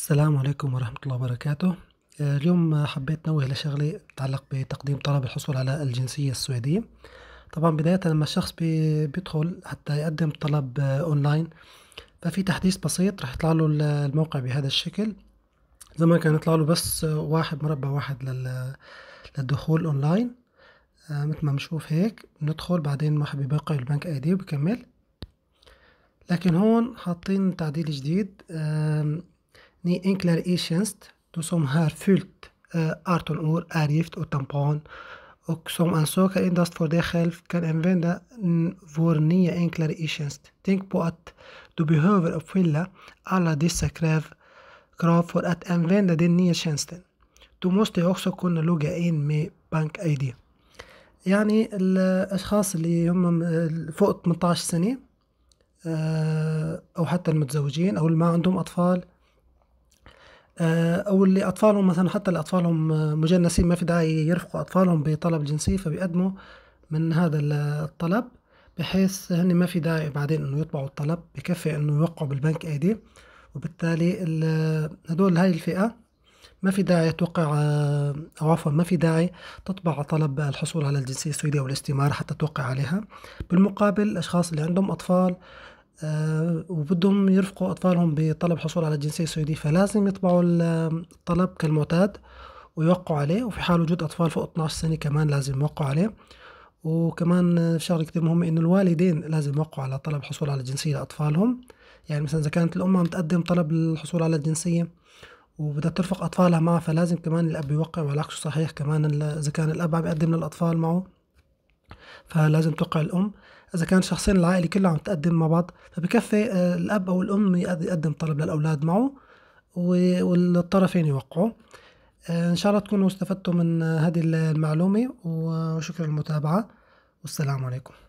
السلام عليكم ورحمة الله وبركاته آه، اليوم حبيت نوه لشغلة تتعلق بتقديم طلب الحصول على الجنسية السويدية طبعا بداية لما الشخص بيدخل حتى يقدم طلب آه، أونلاين ففي تحديث بسيط رح يطلع له الموقع بهذا الشكل زمان كان يطلع له بس واحد مربع واحد للدخول أونلاين آه، مثل ما بنشوف هيك بندخل بعدين ما حبي بيوقع البنك اي دي وبكمل لكن هون حاطين تعديل جديد Ni enklare e-tjänst. Du som har fyllt 18 eh, år är gift och tampon och som ansöker endast för dig själv kan använda vår nya enklare e-tjänst. Tänk på att du behöver uppfylla alla dessa krav, krav för att använda den nya tjänsten. Du måste också kunna logga in med BankID. يعني الأشخاص اللي هم فوق 18 سنة أو حتى المتزوجين أو اللي ما عندهم أطفال آه، او اللي اطفالهم مثلا حتى اللي اطفالهم آه، مجنسين ما في داعي يرفقوا اطفالهم بطلب جنسي فبيقدموا من هذا الطلب بحيث هن ما في داعي بعدين انه يطبعوا الطلب بكفي انه يوقعوا بالبنك ايدي وبالتالي هدول هاي الفئه ما في داعي توقع آه، أو عفوا ما في داعي تطبع طلب الحصول على الجنسية السويدية والاستمارة حتى توقع عليها بالمقابل الأشخاص اللي عندهم أطفال آه، وبدهم يرفقوا أطفالهم بطلب حصول على الجنسية السعودية فلازم يطبعوا الطلب كالمعتاد ويوقعوا عليه وفي حال وجود أطفال فوق 12 سنة كمان لازم يوقعوا عليه وكمان شغلة كتير مهمة إنه الوالدين لازم يوقعوا على طلب حصول على الجنسية لأطفالهم يعني مثلا إذا كانت الأم عم تقدم طلب للحصول على الجنسية وبدها ترفق أطفالها معها فلازم كمان الأب يوقع والعكس صحيح كمان إذا كان الأب عم يقدم للأطفال معه فلازم توقع الأم إذا كان شخصين العائلة كلها عم تقدم مع بعض فبكفي آه، الأب أو الأم يقدم طلب للأولاد معه والطرفين يوقعوا آه، إن شاء الله تكونوا استفدتوا من هذه المعلومة وشكرا للمتابعة والسلام عليكم